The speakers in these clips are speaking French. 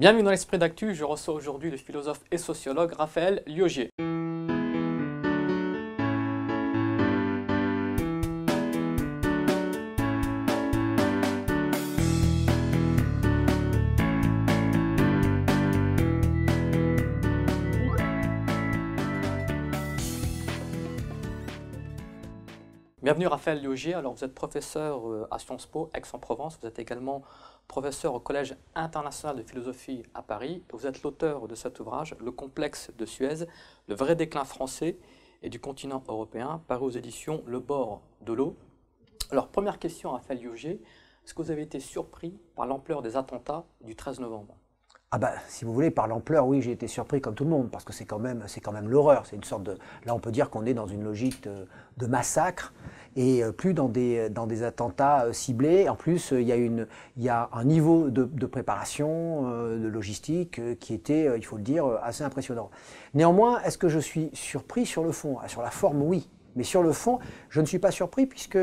Bienvenue dans l'Esprit d'Actu, je reçois aujourd'hui le philosophe et sociologue Raphaël Liogier. Bienvenue Raphaël Liogier. Alors vous êtes professeur euh, à Sciences Po, Aix-en-Provence. Vous êtes également professeur au Collège international de philosophie à Paris. Vous êtes l'auteur de cet ouvrage, Le complexe de Suez, le vrai déclin français et du continent européen, paru aux éditions Le bord de l'eau. Alors première question à Raphaël Liogier. Est-ce que vous avez été surpris par l'ampleur des attentats du 13 novembre ah ben, si vous voulez, par l'ampleur, oui, j'ai été surpris comme tout le monde, parce que c'est quand même, c'est quand même l'horreur. C'est une sorte de, là, on peut dire qu'on est dans une logique de, massacre et euh, plus dans des, dans des attentats euh, ciblés. En plus, euh, il y a, une, il y a un niveau de, préparation, de logistique qui était, il faut le dire, assez impressionnant. Néanmoins, est-ce que je suis surpris sur le fond ah, Sur la forme, oui. Mais sur le fond, je ne suis pas surpris puisque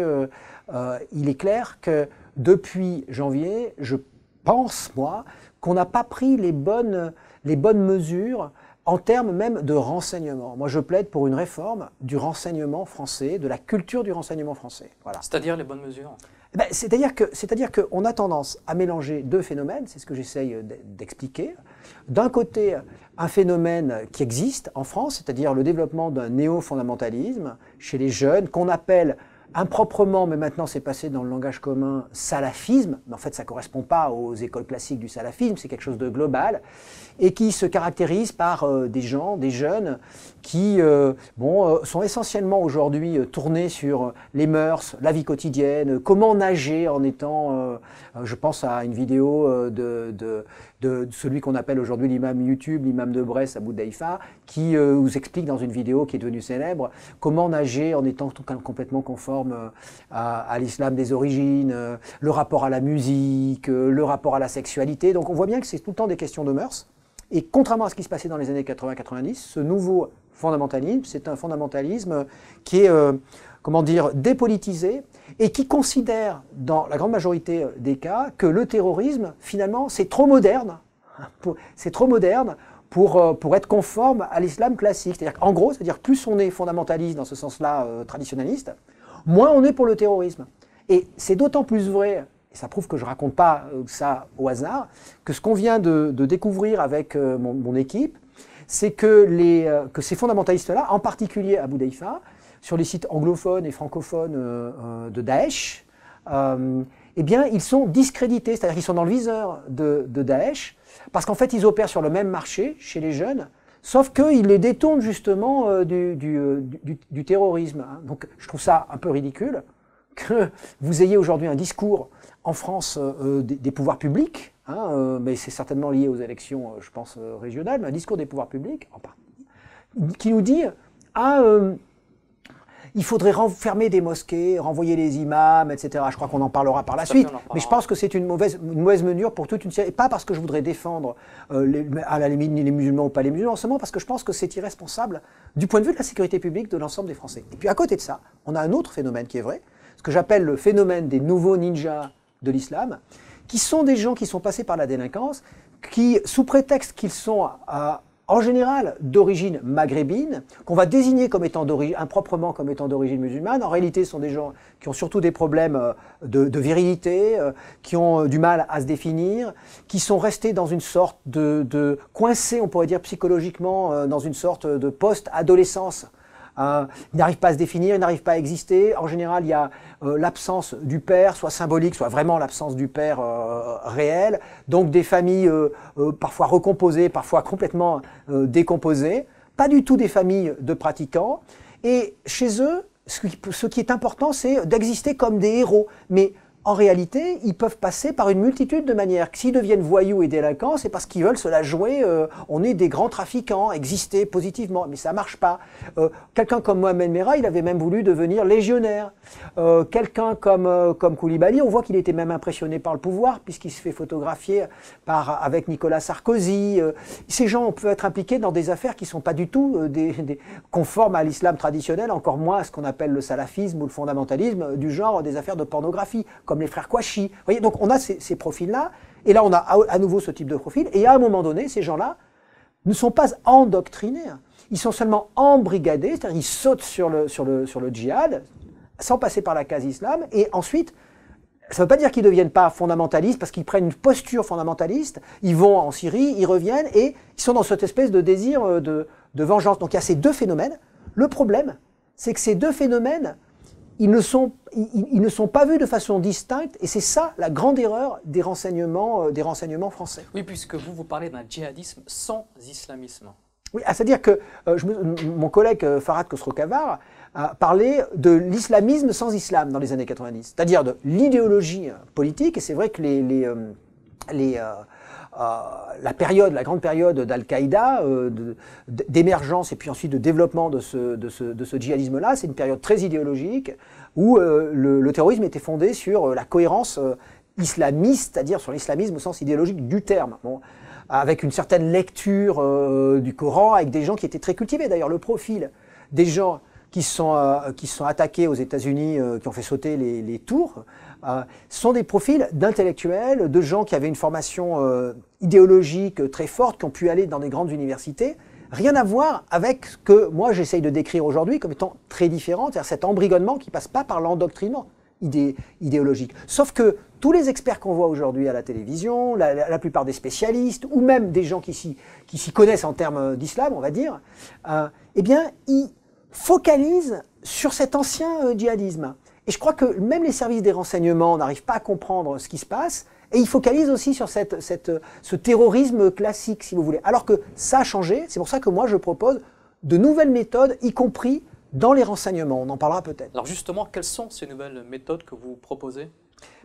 il est clair que depuis janvier, je pense, moi, qu'on n'a pas pris les bonnes, les bonnes mesures en termes même de renseignement. Moi, je plaide pour une réforme du renseignement français, de la culture du renseignement français. Voilà. C'est-à-dire les bonnes mesures eh ben, C'est-à-dire que, c'est-à-dire qu'on a tendance à mélanger deux phénomènes. C'est ce que j'essaye d'expliquer. D'un côté, un phénomène qui existe en France, c'est-à-dire le développement d'un néo-fondamentalisme chez les jeunes, qu'on appelle improprement, mais maintenant c'est passé dans le langage commun, salafisme, mais en fait ça ne correspond pas aux écoles classiques du salafisme, c'est quelque chose de global, et qui se caractérise par euh, des gens, des jeunes, qui euh, bon, euh, sont essentiellement aujourd'hui tournés sur les mœurs, la vie quotidienne, comment nager en étant, je pense à une vidéo de, de, celui qu'on appelle aujourd'hui l'imam YouTube, l'imam de Brest, Abu Daifa, qui vous euh, explique dans une vidéo qui est devenue célèbre comment nager en étant tout, complètement conforme euh, à, à l'islam des origines, euh, le rapport à la musique, le rapport à la sexualité. Donc on voit bien que c'est tout le temps des questions de mœurs. Et contrairement à ce qui se passait dans les années 80-90, ce nouveau fondamentalisme, c'est un fondamentalisme qui est, euh, comment dire, dépolitisé et qui considère, dans la grande majorité euh, des cas, que le terrorisme, finalement, c'est trop moderne. C'est trop moderne pour, euh, pour, être conforme à l'islam classique. C'est-à-dire en gros, c'est-à-dire plus on est fondamentaliste dans ce sens-là traditionnaliste, moins on est pour le terrorisme. Et c'est d'autant plus vrai ça prouve que je ne raconte pas euh, ça au hasard, que ce qu'on vient de, découvrir avec euh, mon, équipe, c'est euh, que, ces fondamentalistes-là, en particulier à Boudaïfa, sur les sites anglophones et francophones de Daesh, eh bien, ils sont discrédités, c'est-à-dire qu'ils sont dans le viseur de, de Daesh, parce qu'en fait, ils opèrent sur le même marché chez les jeunes, sauf qu'ils les détournent justement du terrorisme. Hein. Donc, je trouve ça un peu ridicule que vous ayez aujourd'hui un discours en France euh, euh, des, pouvoirs publics, hein, euh, mais c'est certainement lié aux élections, je pense, régionales, mais un discours des pouvoirs publics, qui nous dit ah, il faudrait fermer des mosquées, renvoyer les imams, etc. Je crois qu'on en parlera par la suite, mais je pense que c'est une mauvaise, une mesure pour toute une série. pas parce que je voudrais défendre à la limite ni les musulmans ou pas les musulmans, seulement parce que je pense que c'est irresponsable du point de vue de la sécurité publique de l'ensemble des Français. Et puis à côté de ça, on a un autre phénomène qui est vrai, que j'appelle le phénomène des nouveaux ninjas de l'islam, qui sont des gens qui sont passés par la délinquance, qui, sous prétexte qu'ils sont euh, en général d'origine maghrébine, qu'on va désigner comme étant improprement comme étant d'origine musulmane. En réalité, ce sont des gens qui ont surtout des problèmes euh, de, virilité, euh, qui ont du mal à se définir, qui sont restés dans une sorte de, de on pourrait dire psychologiquement, dans une sorte de post-adolescence Hein. ils n'arrivent pas à se définir, ils n'arrivent pas à exister. En général, il y a euh, l'absence du père, soit symbolique, soit vraiment l'absence du père euh, réel. Donc des familles euh, parfois recomposées, parfois complètement décomposées. Pas du tout des familles de pratiquants. Et chez eux, ce qui, ce qui est important, c'est d'exister comme des héros. Mais en réalité, ils peuvent passer par une multitude de manières. S'ils deviennent voyous et délinquants, c'est parce qu'ils veulent cela jouer. Euh, on est des grands trafiquants, exister positivement, mais ça marche pas. Euh, quelqu'un comme Mohamed Mera, il avait même voulu devenir légionnaire. Euh, quelqu'un comme comme Koulibaly, on voit qu'il était même impressionné par le pouvoir puisqu'il se fait photographier par avec Nicolas Sarkozy. ces gens peuvent être impliqués dans des affaires qui sont pas du tout conformes à l'islam traditionnel, encore moins à ce qu'on appelle le salafisme ou le fondamentalisme du genre des affaires de pornographie comme les frères Kouachi. voyez, donc on a ces, profils-là, et là on a à, nouveau ce type de profil, et à un moment donné, ces gens-là ne sont pas endoctrinés, ils sont seulement embrigadés, c'est-à-dire ils sautent sur le, sur, le, sur le djihad, sans passer par la case islam, et ensuite, ça ne veut pas dire qu'ils ne deviennent pas fondamentalistes, parce qu'ils prennent une posture fondamentaliste, ils vont en Syrie, ils reviennent, et ils sont dans cette espèce de désir euh, de, de vengeance. Donc il y a ces deux phénomènes. Le problème, c'est que ces deux phénomènes ils ne, sont, ils, ne sont pas vus de façon distincte, et c'est ça la grande erreur des renseignements, euh, des renseignements français. Oui, puisque vous, vous parlez d'un djihadisme sans islamisme. Oui, ah, c'est-à-dire que euh, je mon collègue euh, Farhad Farad Khosrokavar a parlé de l'islamisme sans islam dans les années 90, c'est-à-dire de l'idéologie politique, et c'est vrai que les, les euh, la période, la grande période d'Al-Qaïda, euh, d'émergence et puis ensuite de développement de ce, djihadisme-là, c'est une période très idéologique où euh, le, terrorisme était fondé sur la cohérence islamiste, c'est-à-dire sur l'islamisme au sens idéologique du terme. avec une certaine lecture du Coran, avec des gens qui étaient très cultivés. D'ailleurs, le profil des gens qui sont, euh, qui sont attaqués aux États-Unis, euh, qui ont fait sauter les, tours, euh, sont des profils d'intellectuels, de gens qui avaient une formation idéologique très forte, qui ont pu aller dans des grandes universités. Rien à voir avec ce que moi j'essaye de décrire aujourd'hui comme étant très différent, c'est-à-dire cet embrigonnement qui passe pas par l'endoctrinement idéologique. Sauf que tous les experts qu'on voit aujourd'hui à la télévision, la, la, plupart des spécialistes, ou même des gens qui s'y connaissent en termes d'islam, on va dire, eh bien, ils focalise sur cet ancien euh, djihadisme. Et je crois que même les services des renseignements n'arrivent pas à comprendre ce qui se passe. Et ils focalisent aussi sur ce terrorisme classique, si vous voulez. Alors que ça a changé. C'est pour ça que moi, je propose de nouvelles méthodes, y compris dans les renseignements. On en parlera peut-être. Alors justement, quelles sont ces nouvelles méthodes que vous proposez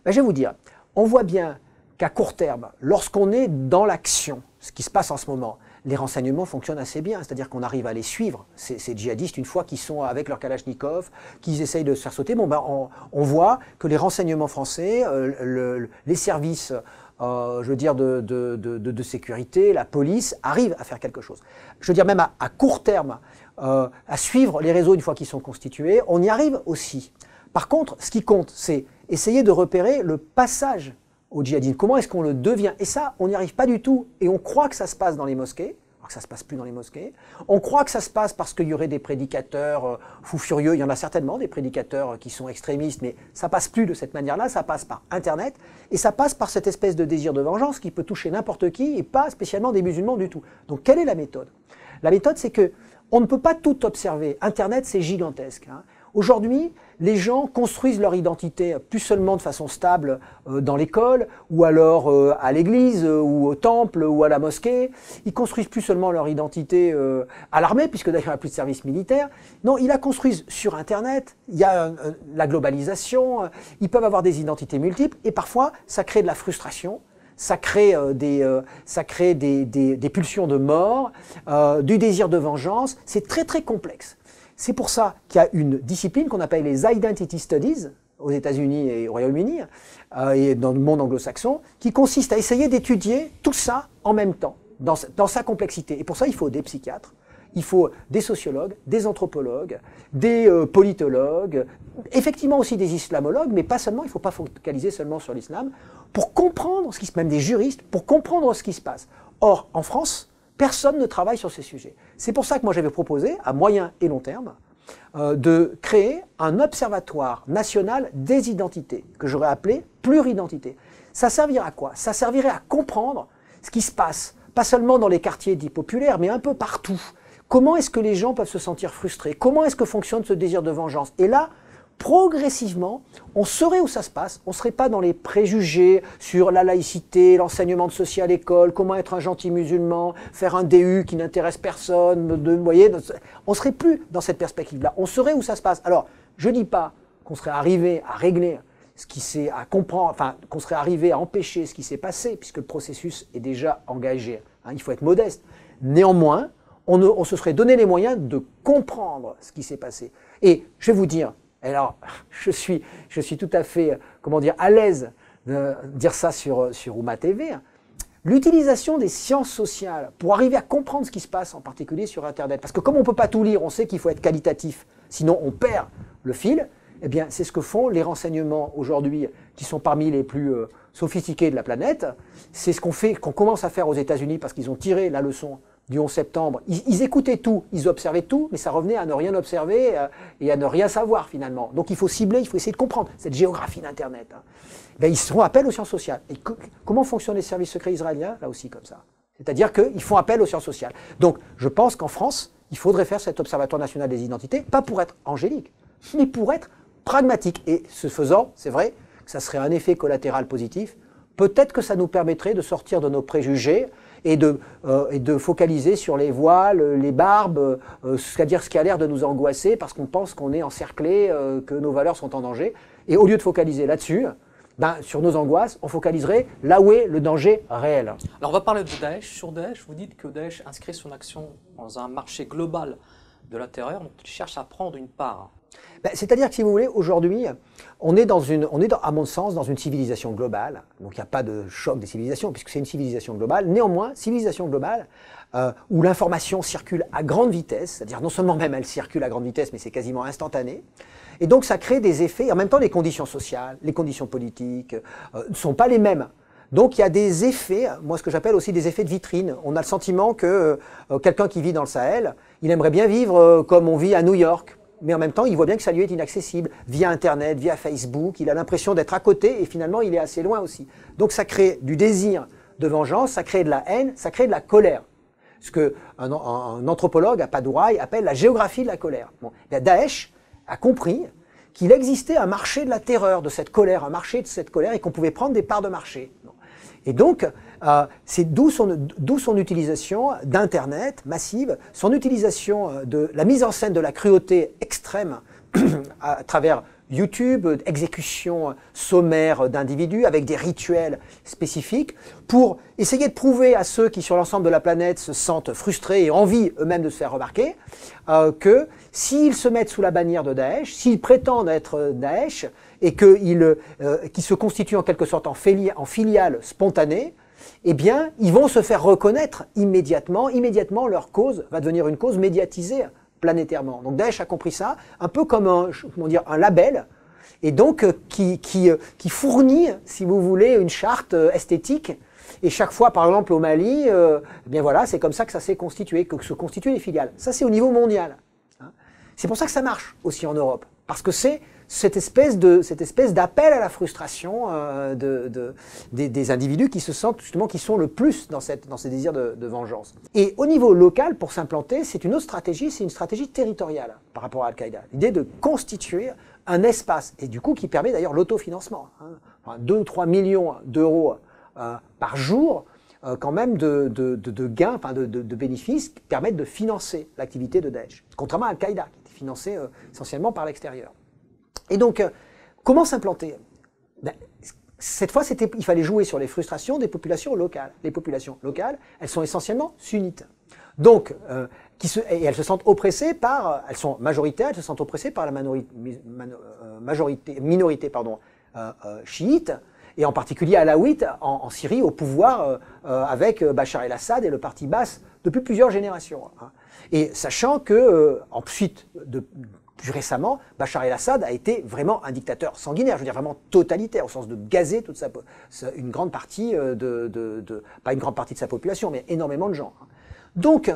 ben, Je vais vous dire. On voit bien qu'à court terme, lorsqu'on est dans l'action, ce qui se passe en ce moment, les renseignements fonctionnent assez bien. C'est-à-dire qu'on arrive à les suivre, ces, djihadistes, une fois qu'ils sont avec leur Kalachnikov, qu'ils essayent de se faire sauter. Bon, ben, on, voit que les renseignements français, euh, les services, euh, je veux dire, de, sécurité, la police, arrivent à faire quelque chose. Je veux dire, même à, court terme, euh, à suivre les réseaux une fois qu'ils sont constitués, on y arrive aussi. Par contre, ce qui compte, c'est essayer de repérer le passage au djihadisme Comment est-ce qu'on le devient Et ça, on n'y arrive pas du tout. Et on croit que ça se passe dans les mosquées, alors que ça se passe plus dans les mosquées. On croit que ça se passe parce qu'il y aurait des prédicateurs euh, fous furieux. Il y en a certainement des prédicateurs euh, qui sont extrémistes, mais ça passe plus de cette manière-là. Ça passe par Internet et ça passe par cette espèce de désir de vengeance qui peut toucher n'importe qui et pas spécialement des musulmans du tout. Donc, quelle est la méthode La méthode, c'est que on ne peut pas tout observer. Internet, c'est gigantesque. Hein. Aujourd'hui, les gens construisent leur identité plus seulement de façon stable euh, dans l'école ou alors euh, à l'église euh, ou au temple ou à la mosquée. Ils construisent plus seulement leur identité à l'armée puisque d'ailleurs il n'y a plus de service militaire. Non, ils la construisent sur Internet. Il y a la globalisation. Ils peuvent avoir des identités multiples et parfois ça crée de la frustration. Ça crée, des, pulsions de mort, du désir de vengeance. C'est très très complexe. C'est pour ça qu'il y a une discipline qu'on appelle les Identity Studies aux États-Unis et au Royaume-Uni euh, et dans le monde anglo-saxon, qui consiste à essayer d'étudier tout ça en même temps, dans, sa complexité. Et pour ça, il faut des psychiatres, il faut des sociologues, des anthropologues, des euh, politologues, effectivement aussi des islamologues, mais pas seulement, il ne faut pas focaliser seulement sur l'islam, pour comprendre ce qui se même des juristes, pour comprendre ce qui se passe. Or, en France, Personne ne travaille sur ces sujets. C'est pour ça que moi j'avais proposé, à moyen et long terme, euh, de créer un observatoire national des identités, que j'aurais appelé pluridentité. Ça servirait à quoi Ça servirait à comprendre ce qui se passe, pas seulement dans les quartiers dits populaires, mais un peu partout. Comment est-ce que les gens peuvent se sentir frustrés Comment est-ce que fonctionne ce désir de vengeance Et là, progressivement, on saurait où ça se passe, on ne serait pas dans les préjugés sur la laïcité, l'enseignement de social à l'école, comment être un gentil musulman, faire un DU qui n'intéresse personne, de, ne on serait plus dans cette perspective-là, on saurait où ça se passe. Alors, je ne dis pas qu'on serait arrivé à régler ce qui s'est à comprendre, enfin qu'on serait arrivé à empêcher ce qui s'est passé, puisque le processus est déjà engagé. Hein. il faut être modeste. Néanmoins, on se serait donné les moyens de comprendre ce qui s'est passé. Et je vais vous dire, alors, je suis, je suis tout à fait, comment dire, à l'aise de dire ça sur, sur Uma TV. Hein. L'utilisation des sciences sociales pour arriver à comprendre ce qui se passe, en particulier sur Internet. Parce que comme on peut pas tout lire, on sait qu'il faut être qualitatif, sinon on perd le fil. Eh bien, c'est ce que font les renseignements aujourd'hui, qui sont parmi les plus euh, sophistiqués de la planète. C'est ce qu'on fait, qu'on commence à faire aux États-Unis parce qu'ils ont tiré la leçon du 11 septembre. Ils, écoutaient tout, ils observaient tout, mais ça revenait à ne rien observer euh, et à ne rien savoir finalement. Donc il faut cibler, il faut essayer de comprendre cette géographie d'Internet. Hein. Ben, ils font appel aux sciences sociales. Et comment fonctionnent les services secrets israéliens Là aussi comme ça. C'est-à-dire qu'ils font appel aux sciences sociales. Donc je pense qu'en France, il faudrait faire cet observatoire national des identités, pas pour être angélique, mais pour être pragmatique. Et ce faisant, c'est vrai que ça serait un effet collatéral positif. Peut-être que ça nous permettrait de sortir de nos préjugés et de, euh, et de focaliser sur les voiles, les barbes, euh, c'est-à-dire ce qui a l'air de nous angoisser parce qu'on pense qu'on est encerclé, euh, que nos valeurs sont en danger. Et au lieu de focaliser là-dessus, ben, sur nos angoisses, on focaliserait là où est le danger réel. Alors on va parler de Daesh. Sur Daesh, vous dites que Daesh inscrit son action dans un marché global de la terreur, donc il cherche à prendre une part. Ben, c'est-à-dire que si vous voulez, aujourd'hui, on est, à mon sens dans une civilisation globale, donc il n'y a pas de choc des civilisations puisque c'est une civilisation globale. Néanmoins, civilisation globale euh, où l'information circule à grande vitesse, c'est-à-dire non seulement même elle circule à grande vitesse, mais c'est quasiment instantané. Et donc ça crée des effets, et en même temps les conditions sociales, les conditions politiques euh, ne sont pas les mêmes. Donc il y a des effets, moi ce que j'appelle aussi des effets de vitrine. On a le sentiment que euh, quelqu'un qui vit dans le Sahel, il aimerait bien vivre comme on vit à New York mais en même temps, il voit bien que ça lui est inaccessible via Internet, via Facebook. Il a l'impression d'être à côté et finalement, il est assez loin aussi. Donc, ça crée du désir de vengeance, ça crée de la haine, ça crée de la colère. Ce que un, anthropologue à Padouraï appelle la géographie de la colère. Bon, Daesh a compris qu'il existait un marché de la terreur, de cette colère, un marché de cette colère et qu'on pouvait prendre des parts de marché. Et donc, euh, c'est d'où son, utilisation d'Internet massive, son utilisation euh, de la mise en scène de la cruauté extrême à travers YouTube, exécution sommaire d'individus avec des rituels spécifiques pour essayer de prouver à ceux qui sur l'ensemble de la planète se sentent frustrés et envie eux-mêmes de se faire remarquer euh, que s'ils se mettent sous la bannière de Daesh, s'ils prétendent être Daesh, et euh, qui se constituent en quelque sorte en, filiales en filiale spontanée, eh bien, ils vont se faire reconnaître immédiatement. Immédiatement, leur cause va devenir une cause médiatisée planétairement. Donc Daesh a compris ça, un peu comme un, dire, un label, et donc euh, qui, euh, qui, fournit, si vous voulez, une charte esthétique. Et chaque fois, par exemple, au Mali, eh bien voilà, c'est comme ça que ça s'est constitué, que se constituent les filiales. Ça, c'est au niveau mondial. Hein. C'est pour ça que ça marche aussi en Europe, parce que c'est cette espèce de cette espèce d'appel à la frustration euh, de, des, individus qui se sentent justement qui sont le plus dans cette dans ces désirs de, vengeance. Et au niveau local, pour s'implanter, c'est une autre stratégie, c'est une stratégie territoriale par rapport à Al-Qaïda. L'idée de constituer un espace et du coup qui permet d'ailleurs l'autofinancement, hein. 2 ou 3 millions d'euros euh, par jour euh, quand même de, de, gains, enfin de, de, bénéfices qui permettent de financer l'activité de Daesh, contrairement à Al-Qaïda qui était financée essentiellement par l'extérieur. Et donc, euh, comment s'implanter ben, Cette fois, il fallait jouer sur les frustrations des populations locales. Les populations locales, elles sont essentiellement sunnites. Donc, euh, elles se sentent oppressées par, elles sont majoritaires, elles se sentent oppressées par la minorité, euh, majorité, minorité chiite, et en particulier alaouite en, Syrie au pouvoir avec Bachar el-Assad et le parti basse depuis plusieurs générations. Hein. Et sachant que, en suite de, récemment, Bachar el-Assad a été vraiment un dictateur sanguinaire, je veux dire vraiment totalitaire, au sens de gazer toute sa, une grande partie euh, de, pas une grande partie de sa population, mais énormément de gens. Hein. Donc,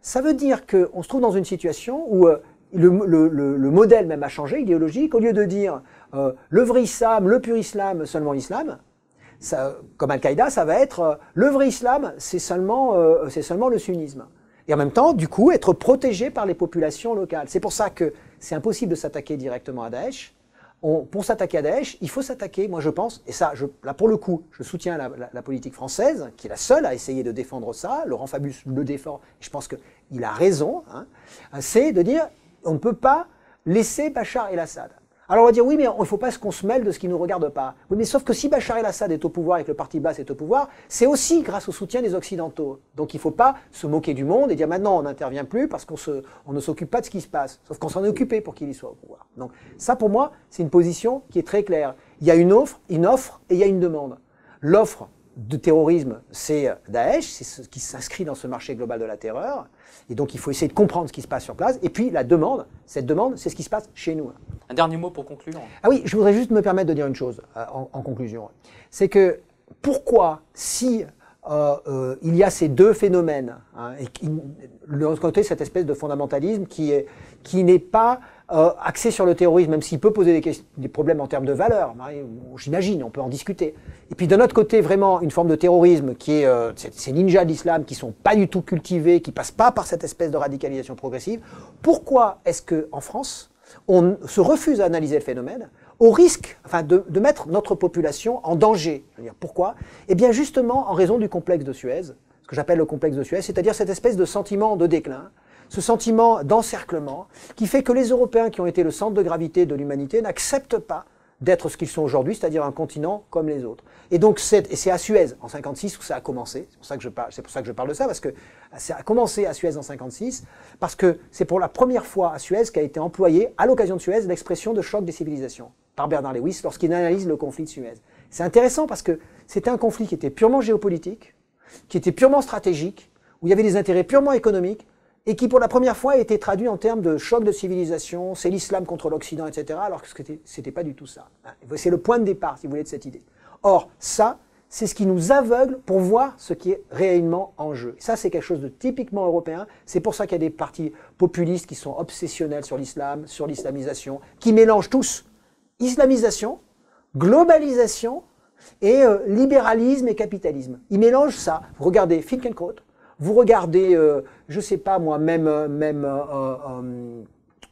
ça veut dire qu'on se trouve dans une situation où euh, le, le, le, modèle même a changé, idéologique, au lieu de dire euh, le vrai islam, le pur islam, seulement l'islam, comme Al-Qaïda, ça va être le vrai islam, c'est seulement, c'est seulement le sunnisme. Et en même temps, du coup, être protégé par les populations locales. C'est pour ça que c'est impossible de s'attaquer directement à Daesh. On, pour s'attaquer à Daesh, il faut s'attaquer, moi je pense, et ça, je, là pour le coup, je soutiens la, politique française, qui est la seule à essayer de défendre ça, Laurent Fabius le défend, je pense qu'il a raison, hein. c'est de dire, on ne peut pas laisser Bachar el-Assad. Alors on va dire, oui, mais il ne faut pas qu'on se mêle de ce qui ne nous regarde pas. Oui, mais sauf que si Bachar el-Assad est au pouvoir et que le parti basse est au pouvoir, c'est aussi grâce au soutien des Occidentaux. Donc il ne faut pas se moquer du monde et dire maintenant on n'intervient plus parce qu'on ne s'occupe pas de ce qui se passe. Sauf qu'on s'en est occupé pour qu'il y soit au pouvoir. Donc ça pour moi, c'est une position qui est très claire. Il y a une offre, une offre et il y a une demande. L'offre, de terrorisme, c'est Daesh, c'est ce qui s'inscrit dans ce marché global de la terreur. Et donc, il faut essayer de comprendre ce qui se passe sur place. Et puis, la demande, cette demande, c'est ce qui se passe chez nous. Un dernier mot pour conclure. Ah oui, je voudrais juste me permettre de dire une chose euh, en, conclusion. C'est que pourquoi, si euh, euh, il y a ces deux phénomènes. Hein, et de l'autre côté, cette espèce de fondamentalisme qui n'est pas euh, axé sur le terrorisme, même s'il peut poser des, problèmes en termes de valeur. J'imagine, on peut en discuter. Et puis d'un autre côté, vraiment une forme de terrorisme qui est euh, ces ninjas d'islam l'islam qui sont pas du tout cultivés, qui passent pas par cette espèce de radicalisation progressive. Pourquoi est-ce que en France on se refuse à analyser le phénomène au risque enfin, de, mettre notre population en danger. pourquoi Eh bien justement en raison du complexe de Suez, ce que j'appelle le complexe de Suez, c'est-à-dire cette espèce de sentiment de déclin, ce sentiment d'encerclement qui fait que les Européens qui ont été le centre de gravité de l'humanité n'acceptent pas d'être ce qu'ils sont aujourd'hui, c'est-à-dire un continent comme les autres. Et donc c'est, et c'est à Suez en 56 où ça a commencé. C'est pour ça que je parle, c'est pour ça que je parle de ça parce que ça a commencé à Suez en 56 parce que c'est pour la première fois à Suez qu'a été employée à l'occasion de Suez l'expression de choc des civilisations par Bernard Lewis lorsqu'il analyse le conflit de Suez. C'est intéressant parce que c'était un conflit qui était purement géopolitique, qui était purement stratégique, où il y avait des intérêts purement économiques, et qui pour la première fois a été traduit en termes de choc de civilisation, c'est l'islam contre l'Occident, etc., alors que ce n'était pas du tout ça. C'est le point de départ, si vous voulez, de cette idée. Or, ça, c'est ce qui nous aveugle pour voir ce qui est réellement en jeu. ça, c'est quelque chose de typiquement européen. C'est pour ça qu'il y a des partis populistes qui sont obsessionnels sur l'islam, sur l'islamisation, qui mélangent tous islamisation, globalisation et euh, libéralisme et capitalisme. Ils mélangent ça. Vous regardez Finkelkraut, vous regardez, je euh, je sais pas moi, même, euh, même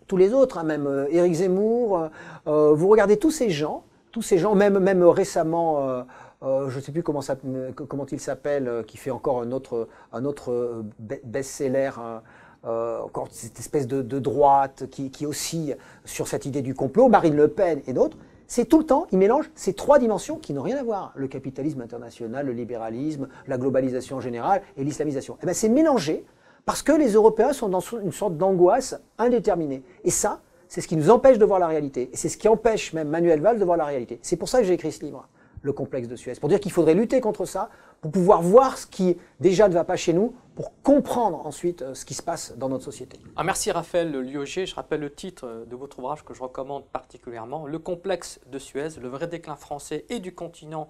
tous les autres, hein, même Eric Zemmour, vous regardez tous ces gens, tous ces gens, même, même récemment, je ne sais plus comment, ça, comment il s'appelle, qui fait encore un autre, un autre best-seller. Hein, euh, encore cette espèce de, droite qui, oscille sur cette idée du complot, Marine Le Pen et d'autres, c'est tout le temps, ils mélangent ces trois dimensions qui n'ont rien à voir. Le capitalisme international, le libéralisme, la globalisation en général et l'islamisation. Et eh bien c'est mélangé parce que les Européens sont dans une sorte d'angoisse indéterminée. Et ça, c'est ce qui nous empêche de voir la réalité. Et c'est ce qui empêche même Manuel Valls de voir la réalité. C'est pour ça que j'ai écrit ce livre, Le complexe de Suez, pour dire qu'il faudrait lutter contre ça pour pouvoir voir ce qui déjà ne va pas chez nous, pour comprendre ensuite euh, ce qui se passe dans notre société. Ah, merci Raphaël Lioger. Je rappelle le titre euh, de votre ouvrage que je recommande particulièrement, Le complexe de Suez, le vrai déclin français et du continent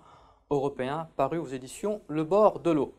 européen, paru aux éditions Le bord de l'eau.